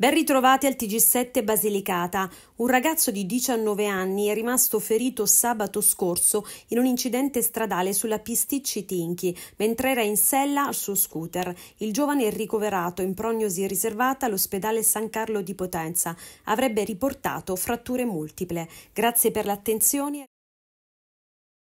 Ben ritrovati al TG7 Basilicata. Un ragazzo di 19 anni è rimasto ferito sabato scorso in un incidente stradale sulla Pisticci Tinchi, mentre era in sella al suo scooter. Il giovane è ricoverato in prognosi riservata all'ospedale San Carlo di Potenza. Avrebbe riportato fratture multiple. Grazie per l'attenzione.